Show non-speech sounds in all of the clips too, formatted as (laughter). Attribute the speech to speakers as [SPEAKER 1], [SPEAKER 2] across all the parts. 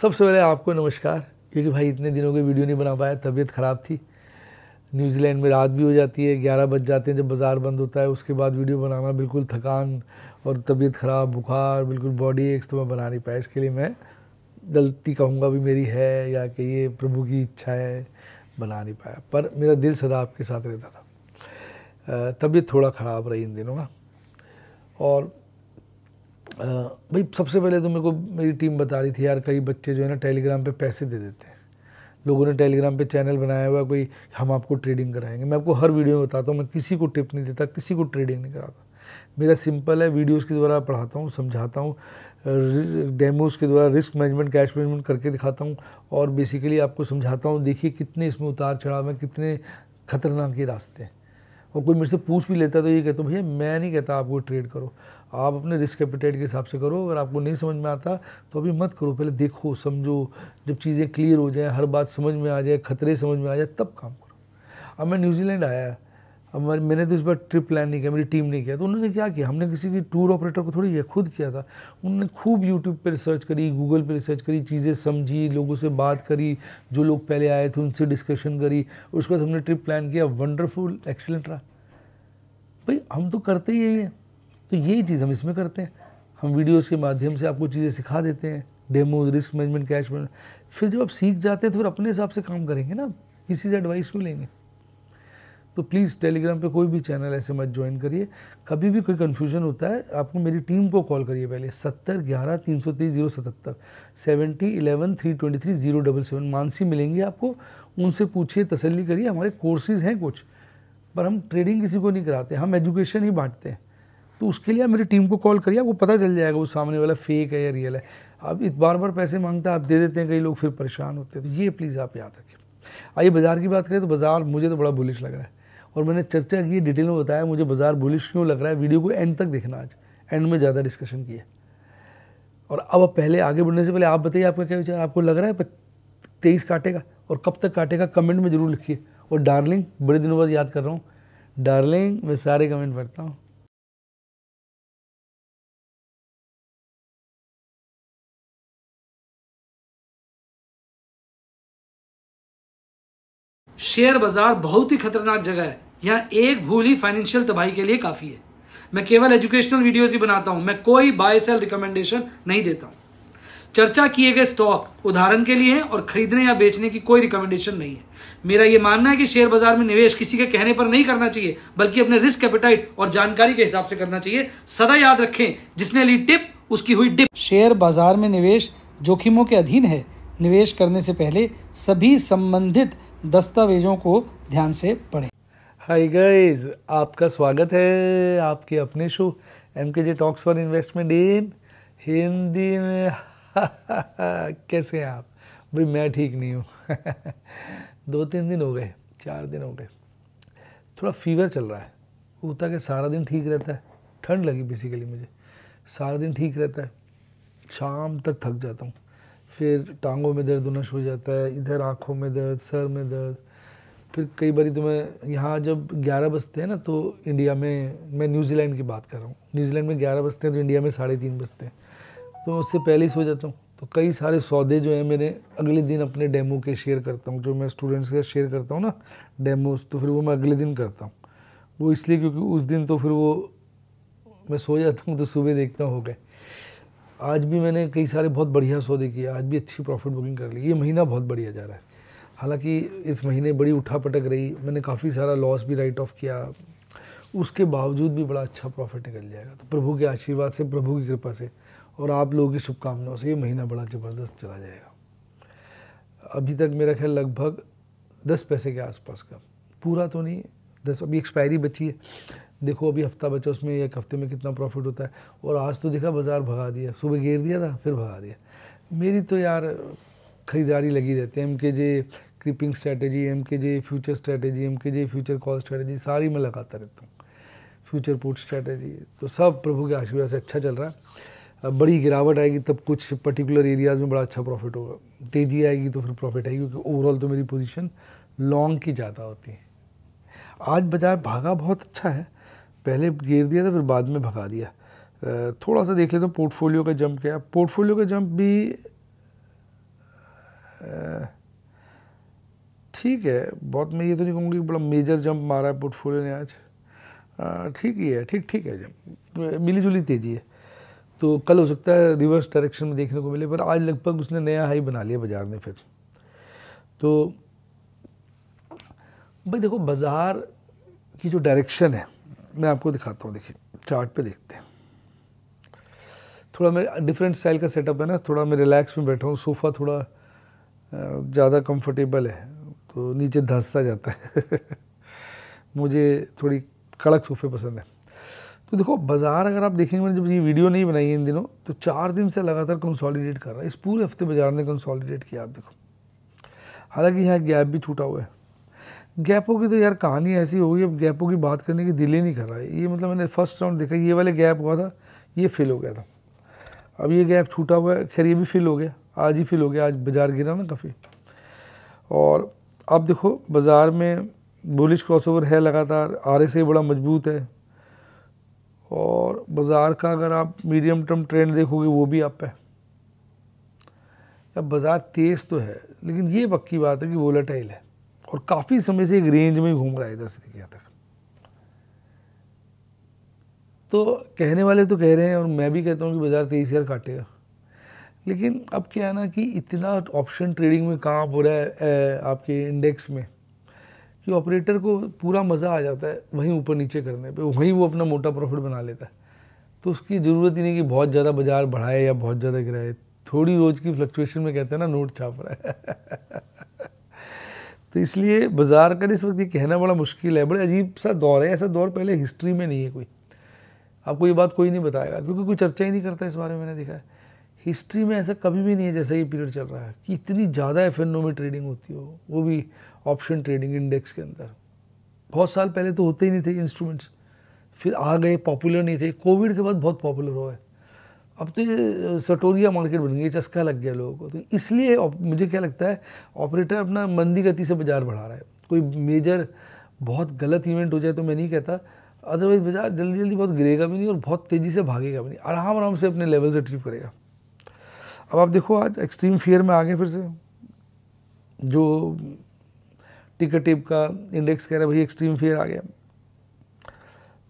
[SPEAKER 1] सबसे पहले आपको नमस्कार क्योंकि भाई इतने दिनों के वीडियो नहीं बना पाया तबीयत ख़राब थी न्यूजीलैंड में रात भी हो जाती है ग्यारह बज जाते हैं जब बाज़ार बंद होता है उसके बाद वीडियो बनाना बिल्कुल थकान और तबीयत ख़राब बुखार बिल्कुल बॉडी एक तो मैं बना नहीं पाया इसके लिए मैं गलती कहूँगा भी मेरी है या कि ये प्रभु की इच्छा है बना नहीं पाया पर मेरा दिल सदा आपके साथ रहता था तबीयत थोड़ा ख़राब रही इन दिनों ना और भाई सबसे पहले तो मेरे को मेरी टीम बता रही थी यार कई बच्चे जो है ना टेलीग्राम पे पैसे दे देते हैं लोगों ने टेलीग्राम पे चैनल बनाया हुआ कोई हम आपको ट्रेडिंग कराएंगे मैं आपको हर वीडियो में बताता हूँ मैं किसी को टिप नहीं देता किसी को ट्रेडिंग नहीं कराता मेरा सिंपल है वीडियोस के द्वारा पढ़ाता हूँ समझाता हूँ डेमोज़ के द्वारा रिस्क मैनेजमेंट कैश मैनेजमेंट करके दिखाता हूँ और बेसिकली आपको समझाता हूँ देखिए कितने इसमें उतार चढ़ाव में कितने खतरनाक के रास्ते हैं और कोई मेरे से पूछ भी लेता तो ये कहता भैया मैं नहीं कहता आपको ट्रेड करो आप अपने रिस्क कैपिटेट के हिसाब से करो अगर आपको नहीं समझ में आता तो अभी मत करो पहले देखो समझो जब चीज़ें क्लियर हो जाए हर बात समझ में आ जाए खतरे समझ में आ जाए तब काम करो अब मैं न्यूजीलैंड आया अब मैंने तो इस बार ट्रिप प्लान नहीं किया मेरी टीम ने किया तो उन्होंने क्या किया हमने किसी की टूर ऑपरेटर को थोड़ी यह खुद किया था उन्होंने खूब यूट्यूब पर रिसर्च करी गूगल पर रिसर्च करी चीज़ें समझी लोगों से बात करी जो लोग पहले आए थे उनसे डिस्कशन करी उसके बाद हमने ट्रिप प्लान किया वंडरफुल एक्सीलेंट रहा भाई हम तो करते ही हैं तो यही चीज़ हम इसमें करते हैं हम वीडियोस के माध्यम से आपको चीज़ें सिखा देते हैं demo risk management cash management फिर जब आप सीख जाते हैं तो फिर अपने हिसाब से काम करेंगे ना किसी से एडवाइस क्यों लेंगे तो प्लीज़ टेलीग्राम पे कोई भी चैनल ऐसे मत ज्वाइन करिए कभी भी कोई कन्फ्यूजन होता है आपको मेरी टीम को कॉल करिए पहले सत्तर ग्यारह तीन सौ तेईस जीरो सतहत्तर seventy eleven three twenty three zero double seven Mansi मिलेंगी आपको उनसे पूछिए तसल्ली करिए हमारे कोर्सेज़ हैं कुछ पर हम ट्रेडिंग किसी को नहीं कराते हम एजुकेशन ही बांटते हैं तो उसके लिए मेरी टीम को कॉल करिए आपको पता चल जाएगा वो सामने वाला फेक है या रियल है अब एक बार बार पैसे मांगता हैं आप दे देते हैं कई लोग फिर परेशान होते हैं तो ये प्लीज़ आप याद रखें आइए बाज़ार की बात करें तो बाज़ार मुझे तो बड़ा बुलिश लग रहा है और मैंने चर्चा की डिटेल में बताया मुझे बाज़ार बुलिश क्यों लग रहा है वीडियो को एंड तक देखना आज एंड में ज़्यादा डिस्कशन किया और अब आप पहले आगे बढ़ने से पहले आप बताइए आपका क्या विचार आपको लग रहा है तेईस काटेगा और कब तक काटेगा कमेंट में ज़रूर लिखिए और डार्लिंग बड़े दिनों बाद याद कर रहा हूँ डार्लिंग मैं सारे कमेंट पढ़ता हूँ शेयर बाजार बहुत ही खतरनाक जगह है यहाँ एक भूल ही फाइनेंशियल तबाही के लिए काफ़ी है मैं केवल एजुकेशनल वीडियोस ही बनाता हूँ मैं कोई बाय सेल रिकमेंडेशन नहीं देता हूँ चर्चा किए गए स्टॉक उदाहरण के लिए हैं और खरीदने या बेचने की कोई रिकमेंडेशन नहीं है मेरा यह मानना है कि शेयर बाजार में निवेश किसी के कहने पर नहीं करना चाहिए बल्कि अपने रिस्क कैपिटाइट और जानकारी के हिसाब से करना चाहिए सदा याद रखें जिसने ली टिप उसकी हुई डिप शेयर बाजार में निवेश जोखिमों के अधीन है निवेश करने से पहले सभी संबंधित दस्तावेजों को ध्यान से पढ़ें हाय गाइस आपका स्वागत है आपके अपने show M K J talks for investment in Hindi में (laughs) कैसे हैं आप भाई मैं ठीक नहीं हूँ (laughs) दो तीन दिन हो गए चार दिन हो गए थोड़ा फीवर चल रहा है होता के सारा दिन ठीक रहता है ठंड लगी बेसिकली मुझे सारा दिन ठीक रहता है शाम तक थक जाता हूँ फिर टांगों में दर्द होना शुरू हो जाता है इधर आँखों में दर्द सर में दर्द फिर कई बार तो मैं यहाँ जब ग्यारह बजते हैं ना तो इंडिया में मैं न्यूजीलैंड की बात कर रहा हूँ न्यूजीलैंड में ग्यारह बजते हैं तो इंडिया में साढ़े तीन बजते हैं तो मैं उससे पहले ही सो जाता हूँ तो कई सारे सौदे जो हैं मेरे अगले दिन अपने डेमो के शेयर करता हूँ जो मैं स्टूडेंट्स के शेयर करता हूँ ना डेमोज तो फिर वो मैं अगले दिन करता हूँ वो इसलिए क्योंकि उस दिन तो फिर वो मैं सो जाता हूँ तो सुबह देखता हूँ हो गए आज भी मैंने कई सारे बहुत बढ़िया सौदे किए आज भी अच्छी प्रॉफिट बुकिंग कर ली ये महीना बहुत बढ़िया जा रहा है हालांकि इस महीने बड़ी उठा पटक रही मैंने काफ़ी सारा लॉस भी राइट ऑफ किया उसके बावजूद भी बड़ा अच्छा प्रॉफिट निकल जाएगा तो प्रभु के आशीर्वाद से प्रभु की कृपा से और आप लोगों की शुभकामनाओं से ये महीना बड़ा ज़बरदस्त चला जाएगा अभी तक मेरा ख्याल लगभग दस पैसे के आसपास का पूरा तो नहीं दस अभी एक्सपायरी बची है देखो अभी हफ्ता बचा उसमें एक हफ्ते में कितना प्रॉफिट होता है और आज तो देखा बाज़ार भगा दिया सुबह घेर दिया था फिर भगा दिया मेरी तो यार खरीदारी लगी रहती है एम के जे क्रिपिंग स्ट्रैटेजी एम के जे फ्यूचर स्ट्रैटेजी एम के जे फ्यूचर कॉल स्ट्रैटेजी सारी मैं लगाता रहता हूँ फ्यूचर पुट स्ट्रैटेजी तो सब प्रभु के आशीर्वाद से अच्छा चल रहा है बड़ी गिरावट आएगी तब कुछ पर्टिकुलर एरियाज़ में बड़ा अच्छा प्रॉफिट होगा तेज़ी आएगी तो फिर प्रॉफिट आएगी क्योंकि ओवरऑल तो मेरी पोजीशन लॉन्ग की ज़्यादा होती है आज बाज़ार भागा बहुत अच्छा है पहले घेर दिया था फिर बाद में भगा दिया थोड़ा सा देख लेता हूँ पोर्टफोलियो का जंप क्या है पोर्टफोलियो का जंप भी ठीक है बहुत मैं ये तो नहीं कहूँगी कि बड़ा मेजर जंप मारा है पोर्टफोलियो ने आज ठीक ही है ठीक ठीक है जंप मिली जुली तेजी है तो कल हो सकता है रिवर्स डायरेक्शन में देखने को मिले पर आज लगभग उसने नया हाई बना लिया बाज़ार ने फिर तो भाई देखो बाज़ार की जो डायरेक्शन है मैं आपको दिखाता हूँ देखिए चार्ट पे देखते हैं थोड़ा मेरे डिफरेंट स्टाइल का सेटअप है ना थोड़ा मैं रिलैक्स में बैठा हूँ सोफ़ा थोड़ा ज़्यादा कंफर्टेबल है तो नीचे धंसता जाता है (laughs) मुझे थोड़ी कड़क सोफ़े पसंद है तो देखो बाज़ार अगर आप देखेंगे मैंने जब ये वीडियो नहीं बनाई इन दिनों तो चार दिन से लगातार कंसोलिडेट कर रहा है इस पूरे हफ्ते बाज़ार ने कंसोलिडेट किया आप देखो हालांकि यहाँ गैप भी छूटा हुआ है गैपों की तो यार कहानी ऐसी हो गई अब गैपों की बात करने की दिल ही नहीं कर रहा है ये मतलब मैंने फर्स्ट राउंड देखा ये वाले गैप हुआ था ये फिल हो गया था अब ये गैप छूटा हुआ है खैर ये भी फिल हो गया आज ही फिल हो गया आज बाज़ार गिरा ना काफ़ी और अब देखो बाज़ार में बुलिश क्रॉसओवर है लगातार आर एस बड़ा मजबूत है और बाज़ार का अगर आप मीडियम टर्म ट्रेंड देखोगे वो भी अप है अब बाज़ार तेज़ तो है लेकिन ये पक्की बात है कि वोलाटाइल है और काफ़ी समय से एक रेंज में घूम रहा है इधर से देखिए तक तो कहने वाले तो कह रहे हैं और मैं भी कहता हूँ कि बाज़ार तेईस हज़ार काटेगा लेकिन अब क्या है ना कि इतना ऑप्शन ट्रेडिंग में काम हो रहा है आपके इंडेक्स में कि ऑपरेटर को पूरा मज़ा आ जाता है वहीं ऊपर नीचे करने पे वहीं वो अपना मोटा प्रॉफिट बना लेता है तो उसकी ज़रूरत ही नहीं कि बहुत ज़्यादा बाज़ार बढ़ाए या बहुत ज़्यादा गिराए थोड़ी रोज़ की फ्लक्चुएशन में कहते हैं ना नोट छाप रहा है (laughs) तो इसलिए बाज़ार का इस वक्त ये कहना बड़ा मुश्किल है बड़े अजीब सा दौर है ऐसा दौर पहले हिस्ट्री में नहीं है कोई आपको ये बात कोई नहीं बताएगा क्योंकि कोई चर्चा ही नहीं करता इस बारे में मैंने देखा है हिस्ट्री में ऐसा कभी भी नहीं है जैसा ये पीरियड चल रहा है कि इतनी ज़्यादा एफ में ट्रेडिंग होती हो वो भी ऑप्शन ट्रेडिंग इंडेक्स के अंदर बहुत साल पहले तो होते ही नहीं थे इंस्ट्रूमेंट्स फिर आ गए पॉपुलर नहीं थे कोविड के बाद बहुत पॉपुलर हुआ है अब तो ये सटोरिया मार्केट बन गई चस्का लग गया लोगों को तो इसलिए मुझे क्या लगता है ऑपरेटर अपना मंदी गति से बाज़ार बढ़ा रहा है कोई मेजर बहुत गलत इवेंट हो जाए तो मैं नहीं कहता अदरवाइज बाजार जल्दी जल्दी बहुत गिरेगा भी नहीं और बहुत तेज़ी से भागेगा भी नहीं आराम आराम से अपने लेवल से अचीव करेगा अब आप देखो आज एक्सट्रीम फेयर में आ गए फिर से जो टिकट टेप का इंडेक्स कह रहा है भाई एक्सट्रीम फेयर आ गया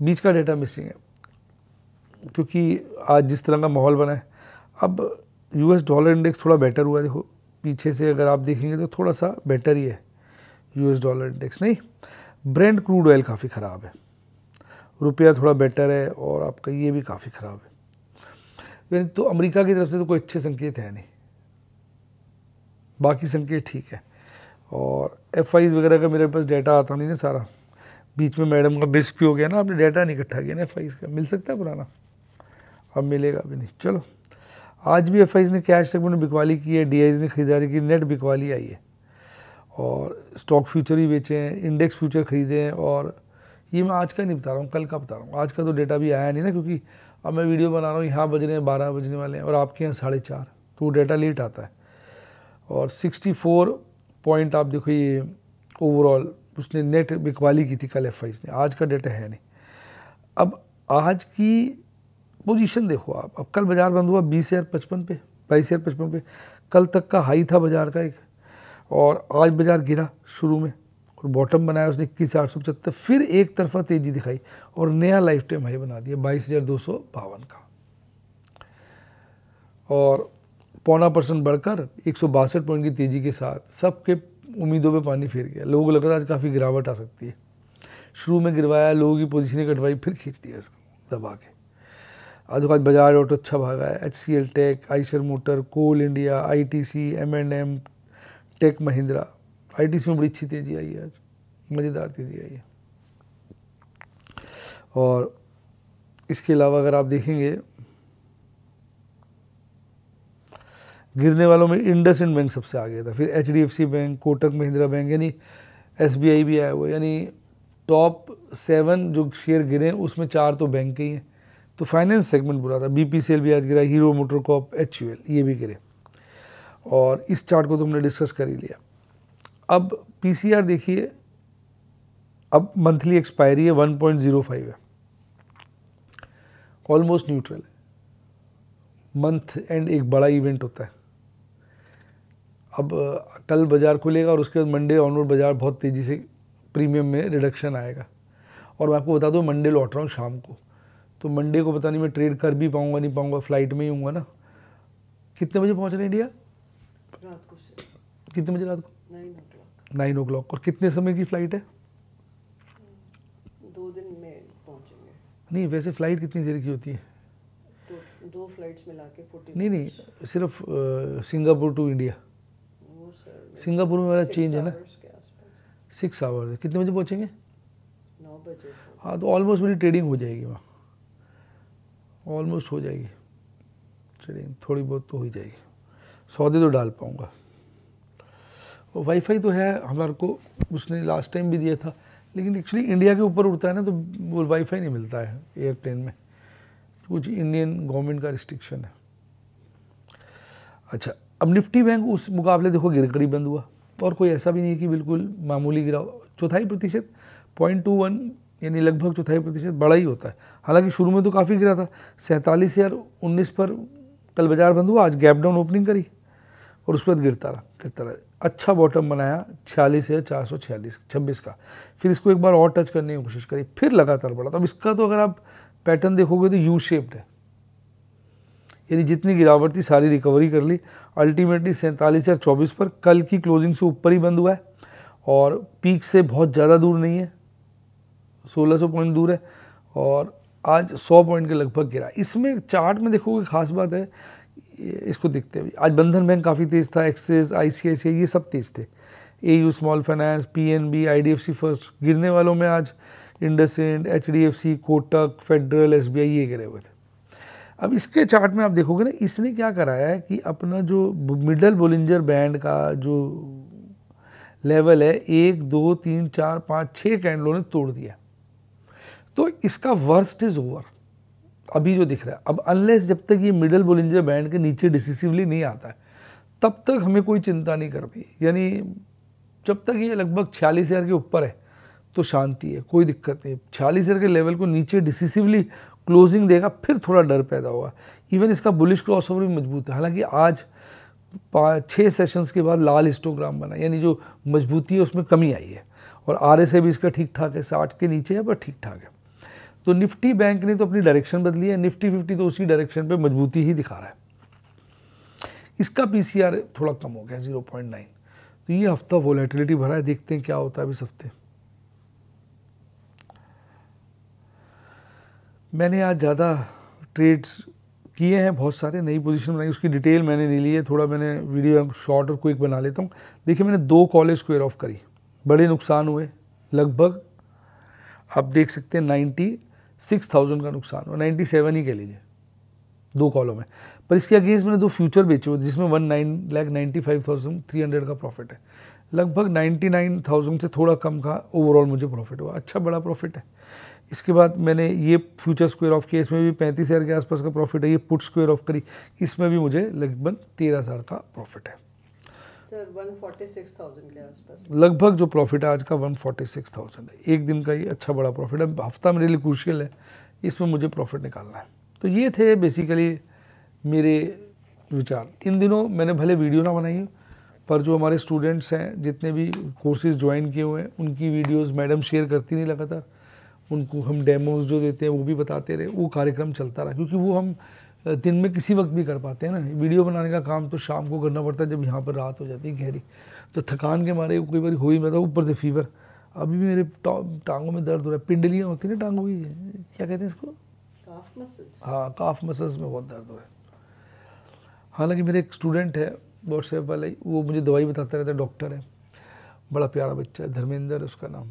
[SPEAKER 1] बीच का डेटा मिसिंग है क्योंकि आज जिस तरह का माहौल बना है अब यूएस डॉलर इंडेक्स थोड़ा बेटर हुआ है देखो पीछे से अगर आप देखेंगे तो थोड़ा सा बेटर ही है यूएस डॉलर इंडेक्स नहीं ब्रेंड क्रूड ऑयल काफ़ी ख़राब है रुपया थोड़ा बेटर है और आपका ये भी काफ़ी ख़राब है यानी तो अमेरिका की तरफ से तो कोई अच्छे संकेत है नहीं बाकी संकेत ठीक है और एफ वगैरह का मेरे पास डाटा आता नहीं ना सारा बीच में मैडम का बिस्क भी हो गया ना आपने डाटा नहीं इकट्ठा किया ना एफ का मिल सकता है पुराना अब मिलेगा भी नहीं चलो आज भी एफ ने कैश सेगमेंट में बिकवाली की है डी ने खरीदारी की नेट बिकवाली आई है और स्टॉक फ्यूचर ही बेचे हैं इंडेक्स फ्यूचर खरीदे हैं और ये मैं आज का नहीं बता रहा हूँ कल का बता रहा हूँ आज का तो डेटा भी आया नहीं ना क्योंकि अब मैं वीडियो बना रहा हूँ यहाँ बज रहे हैं बारह बजने वाले हैं और आपके यहाँ साढ़े चार तो वो डेटा लेट आता है और सिक्सटी फोर पॉइंट आप देखो ये ओवरऑल उसने नेट बिकवाली की थी कल एफ ने आज का डेटा है नहीं अब आज की पोजीशन देखो आप अब कल बाजार बंद हुआ बीस हज़ार पचपन पे बाईस हज़ार पचपन पे कल तक का हाई था बाजार का एक और आज बाजार गिरा शुरू में और बॉटम बनाया उसने इक्कीस आठ सौ पचहत्तर फिर एक तरफा तेज़ी दिखाई और नया लाइफ टाइम हाई बना दिया बाईस हज़ार दो सौ बावन का और पौना परसेंट बढ़कर एक सौ बासठ पॉइंट की तेज़ी के साथ सबके उम्मीदों पे पानी फेर गया लोगों को लग रहा आज काफ़ी गिरावट आ सकती है शुरू में गिरवाया लोगों की पोजिशन कटवाई फिर खींच दिया इसको दबा के आज आज बजाज ऑटो अच्छा भागा है H C L tech Eicher motor coal India I T C M and M tech Mahindra I T C में बड़ी अच्छी तेज़ी आई है आज मज़ेदार तेज़ी आई है और इसके अलावा अगर आप देखेंगे गिरने वालों में इंडस इंड बैंक सबसे आगे था तो फिर H D F C bank Kotak Mahindra bank यानी एस बी आई भी आया हुआ यानी टॉप सेवन जो शेयर गिरे उसमें चार तो बैंक के ही हैं तो फाइनेंस सेगमेंट बुरा था बी भी आज गिरा हीरो मोटर कॉप एच ये भी गिरे और इस चार्ट को तुमने डिस्कस कर ही लिया अब पी देखिए अब मंथली एक्सपायरी है 1.05 है ऑलमोस्ट न्यूट्रल है मंथ एंड एक बड़ा इवेंट होता है अब कल बाज़ार खुलेगा और उसके बाद मंडे ऑनवर्ड बाज़ार बहुत तेज़ी से प्रीमियम में रिडक्शन आएगा और मैं आपको बता दूँ मंडे लौट रहा हूँ शाम को तो मंडे को पता नहीं मैं ट्रेड कर भी पाऊंगा नहीं पाऊंगा फ्लाइट में ही हूँ ना कितने बजे पहुँच रहे इंडिया रात को कितने बजे रात को नाइन ओ क्लॉक और कितने समय की फ्लाइट है दो दिन में नहीं वैसे फ्लाइट कितनी देर की होती है तो दो, दो फ्लाइट्स मिला के नहीं नहीं सिर्फ सिंगापुर टू इंडिया सिंगापुर में मेरा चेंज है ना सिक्स आवर्स कितने बजे पहुँचेंगे नौ बजे हाँ तो ऑलमोस्ट मेरी ट्रेडिंग हो जाएगी वहाँ ऑलमोस्ट हो जाएगी ट्रेडिंग थोड़ी बहुत तो हो ही जाएगी सौदे तो डाल पाऊँगा और वाईफाई तो है हमारे को उसने लास्ट टाइम भी दिया था लेकिन एक्चुअली इंडिया के ऊपर उड़ता है ना तो वो वाईफाई नहीं मिलता है एयरप्लेन में कुछ इंडियन गवर्नमेंट का रिस्ट्रिक्शन है अच्छा अब निफ्टी बैंक उस मुकाबले देखो गिर करी बंद हुआ और कोई ऐसा भी नहीं है कि बिल्कुल मामूली गिरा चौथाई प्रतिशत पॉइंट टू वन यानी लगभग चौथाई प्रतिशत बड़ा ही होता है हालांकि शुरू में तो काफ़ी गिरा था सैंतालीस हज़ार उन्नीस पर कल बाजार बंद हुआ आज गैप डाउन ओपनिंग करी और उसके बाद गिरता रहा गिरता रहा अच्छा बॉटम बनाया छियालीस हज़ार चार सौ छियालीस छब्बीस का फिर इसको एक बार और टच करने की कोशिश करी फिर लगातार बढ़ा तो अब इसका तो अगर आप पैटर्न देखोगे तो यू शेप्ड है यानी जितनी गिरावट थी सारी रिकवरी कर ली अल्टीमेटली सैंतालीस हज़ार चौबीस पर कल की क्लोजिंग से ऊपर ही बंद हुआ है और पीक से बहुत ज़्यादा दूर नहीं है सोलह सौ पॉइंट दूर है और आज सौ पॉइंट के लगभग गिरा इसमें चार्ट में देखोगे खास बात है इसको देखते हैं आज बंधन बैंक काफ़ी तेज़ था एक्सिस आई ये सब तेज़ थे A U small finance P N B I D F C first गिरने वालों में आज IndusInd H D F C Kotak federal S B I ये गिरे हुए थे अब इसके चार्ट में आप देखोगे ना इसने क्या कराया है कि अपना जो मिडल बोलिंजर बैंड का जो लेवल है एक दो तीन चार पाँच छः कैंडलों ने तोड़ दिया तो इसका वर्स्ट इज ओवर अभी जो दिख रहा है अब अनलेस जब तक ये मिडल बोलिंजर बैंड के नीचे डिसिसिवली नहीं आता है तब तक हमें कोई चिंता नहीं करती यानी जब तक ये लगभग छियालीस हज़ार के ऊपर है तो शांति है कोई दिक्कत नहीं छियालीस हज़ार के लेवल को नीचे डिसिसिवली क्लोजिंग देगा फिर थोड़ा डर पैदा होगा इवन इसका बुलिश क्रॉस ओवर भी मजबूत है हालांकि आज पाँच छः सेशंस के बाद लाल हिस्टोग्राम बना यानी जो मजबूती है उसमें कमी आई है और आर भी इसका ठीक ठाक है साठ के नीचे है पर ठीक ठाक है तो निफ्टी बैंक ने तो अपनी डायरेक्शन बदली है निफ्टी फिफ्टी तो उसी डायरेक्शन पे मजबूती ही दिखा रहा है इसका पीसीआर थोड़ा कम हो गया नाइन तो ये हफ्ता वोलेटिलिटी भरा है देखते हैं क्या होता है इस हफ्ते मैंने आज ज़्यादा ट्रेड्स किए हैं बहुत सारे नई पोजीशन बनाई उसकी डिटेल मैंने नहीं ली है थोड़ा मैंने वीडियो शॉर्ट और क्विक बना लेता हूँ देखिए मैंने दो कॉलेज स्क्वेयर ऑफ करी बड़े नुकसान हुए लगभग आप देख सकते हैं सिक्स थाउजेंड का नुकसान और नाइन्टी सेवन ही कह लीजिए दो कॉलम है पर इसके अगेंस्ट मैंने दो फ्यूचर बेचे हुए जिसमें one nine lakh ninety five thousand three hundred का प्रॉफिट है लगभग नाइन्टी नाइन थाउजेंड से थोड़ा कम का ओवरऑल मुझे प्रॉफिट हुआ अच्छा बड़ा प्रॉफिट है इसके बाद मैंने ये फ्यूचर स्क्वेयर ऑफ किया इसमें भी पैंतीस हज़ार के आसपास का प्रॉफिट है ये पुट स्क्वेयर ऑफ करी इसमें भी मुझे लगभग तेरह हज़ार का प्रॉफिट है लगभग जो प्रॉफिट है आज का वन फोर्टी सिक्स थाउजेंड है एक दिन का ही अच्छा बड़ा प्रॉफिट है हफ्ता मेरे लिए क्रूशियल है इसमें मुझे प्रॉफिट निकालना है तो ये थे बेसिकली मेरे विचार इन दिनों मैंने भले वीडियो ना बनाई पर जो हमारे स्टूडेंट्स हैं जितने भी कोर्सेज ज्वाइन किए हुए हैं उनकी वीडियोस मैडम शेयर करती नहीं लगातार उनको हम डेमोज जो देते हैं वो भी बताते रहे वो कार्यक्रम चलता रहा क्योंकि वो हम दिन में किसी वक्त भी कर पाते हैं ना वीडियो बनाने का काम तो शाम को करना पड़ता है जब यहाँ पर रात हो जाती है गहरी तो थकान के मारे कई बार हो ही मैं ऊपर से फीवर अभी भी मेरे टांगों में दर्द हो रहा है पिंडलियाँ होती हैं ना टांगों की क्या कहते हैं इसको काफ मसल्स हाँ काफ मसल्स में बहुत दर्द हो रहा है हालांकि मेरे एक स्टूडेंट है व्हाट्सएप वाले वो मुझे दवाई बताता रहता है डॉक्टर है बड़ा प्यारा बच्चा है धर्मेंद्र उसका नाम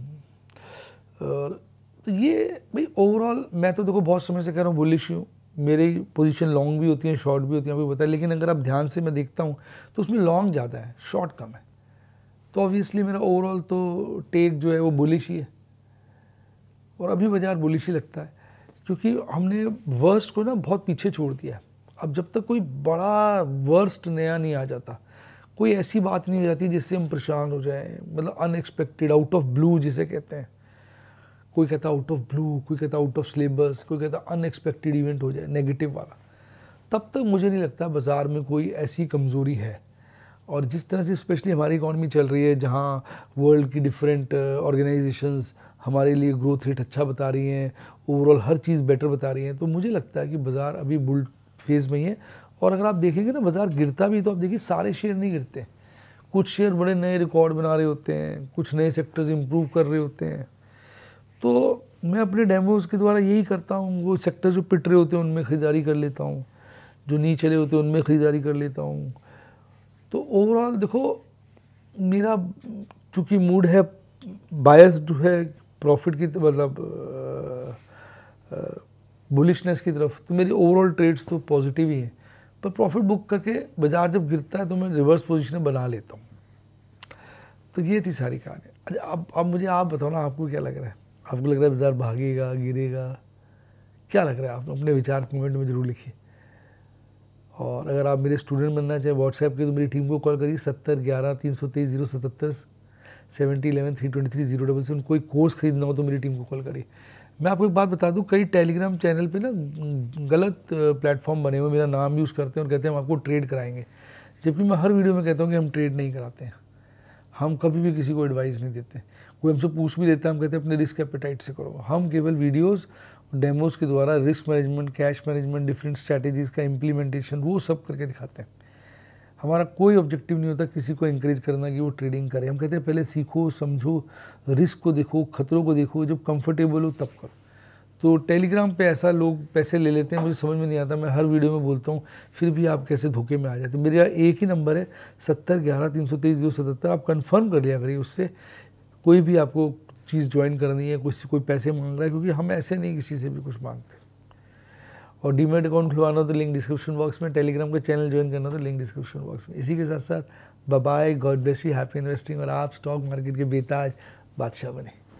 [SPEAKER 1] और तो ये भाई ओवरऑल मैं तो देखो बहुत समय से कह रहा हूँ बुलिश हूँ मेरी पोजीशन लॉन्ग भी होती है शॉर्ट भी होती है आपको बताया लेकिन अगर आप ध्यान से मैं देखता हूँ तो उसमें लॉन्ग ज़्यादा है शॉर्ट कम है तो ऑब्वियसली मेरा ओवरऑल तो टेक जो है वो बुलिश ही है और अभी बाज़ार बुलिश ही लगता है क्योंकि हमने वर्स्ट को ना बहुत पीछे छोड़ दिया अब जब तक कोई बड़ा वर्स्ट नया नहीं आ जाता कोई ऐसी बात नहीं हो जाती जिससे हम परेशान हो जाएं मतलब अनएक्सपेक्टेड आउट ऑफ ब्लू जिसे कहते हैं कोई कहता आउट ऑफ ब्लू कोई कहता आउट ऑफ सिलेबस कोई कहता अनएक्सपेक्टेड इवेंट हो जाए नेगेटिव वाला तब तक मुझे नहीं लगता बाज़ार में कोई ऐसी कमज़ोरी है और जिस तरह से स्पेशली हमारी इकॉनमी चल रही है जहाँ वर्ल्ड की डिफरेंट ऑर्गेनाइजेशंस uh, हमारे लिए ग्रोथ रेट अच्छा बता रही हैं ओवरऑल हर चीज़ बेटर बता रही हैं तो मुझे लगता है कि बाज़ार अभी बुल फेज़ में ही है और अगर आप देखेंगे ना तो बाज़ार गिरता भी तो आप देखिए सारे शेयर नहीं गिरते कुछ शेयर बड़े नए रिकॉर्ड बना रहे होते हैं कुछ नए सेक्टर्स इम्प्रूव कर रहे होते हैं तो मैं अपने डेमोज के द्वारा यही करता हूँ वो सेक्टर जो पिट रहे होते हैं उनमें ख़रीदारी कर लेता हूँ जो नीचे चले होते हैं उनमें ख़रीदारी कर लेता हूँ तो ओवरऑल देखो मेरा चूँकि मूड है बायस्ड है प्रॉफिट की मतलब बुलिशनेस की तरफ तो मेरी ओवरऑल ट्रेड्स तो पॉजिटिव ही हैं पर प्रॉफिट बुक करके बाज़ार जब गिरता है तो मैं रिवर्स पोजिशन बना लेता हूँ तो ये थी सारी कहानी अच्छा अब अब मुझे आप बताओ ना आपको क्या लग रहा है आपको लग रहा है बाज़ार भागेगा गिरेगा क्या लग रहा है आप अपने विचार कमेंट में ज़रूर लिखिए और अगर आप मेरे स्टूडेंट बनना चाहें व्हाट्सएप के तो मेरी टीम को कॉल करिए सत्तर ग्यारह तीन सौ तेईस जीरो सतहत्तर seventy eleven three twenty three zero double seven कोई कोर्स खरीदना हो तो मेरी टीम को कॉल करिए मैं आपको एक बात बता दूं कई टेलीग्राम चैनल पे ना गलत प्लेटफॉर्म बने हुए मेरा नाम यूज़ करते हैं और कहते हैं हम आपको ट्रेड कराएंगे जबकि मैं हर वीडियो में कहता हूँ कि हम ट्रेड नहीं कराते हैं हम कभी भी किसी को एडवाइस नहीं देते कोई हमसे पूछ भी लेता है हम कहते हैं अपने रिस्क एपेटाइट से करो हम केवल वीडियोस डेमोज के द्वारा risk management cash management different strategies का इम्प्लीमेंटेशन वो सब करके दिखाते हैं हमारा कोई ऑब्जेक्टिव नहीं होता किसी को इंकरेज करना कि वो ट्रेडिंग करे हम कहते हैं पहले सीखो समझो रिस्क को देखो खतरों को देखो जब कंफर्टेबल हो तब करो तो टेलीग्राम पे ऐसा लोग पैसे ले लेते हैं मुझे समझ में नहीं आता मैं हर वीडियो में बोलता हूँ फिर भी आप कैसे धोखे में आ जाते मेरा एक ही नंबर है सत्तर ग्यारह तीन सौ तेईस दो सतहत्तर आप कन्फर्म कर लिया करिए उससे कोई भी आपको चीज़ ज्वाइन करनी है कुछ कोई पैसे मांग रहा है क्योंकि हम ऐसे नहीं किसी से भी कुछ मांगते और डीमेट अकाउंट खुलवाना तो लिंक डिस्क्रिप्शन बॉक्स में टेलीग्राम का चैनल ज्वाइन करना तो लिंक डिस्क्रिप्शन बॉक्स में इसी के साथ साथ bye God bless you happy investing और आप स्टॉक मार्केट के बेताज बादशाह बने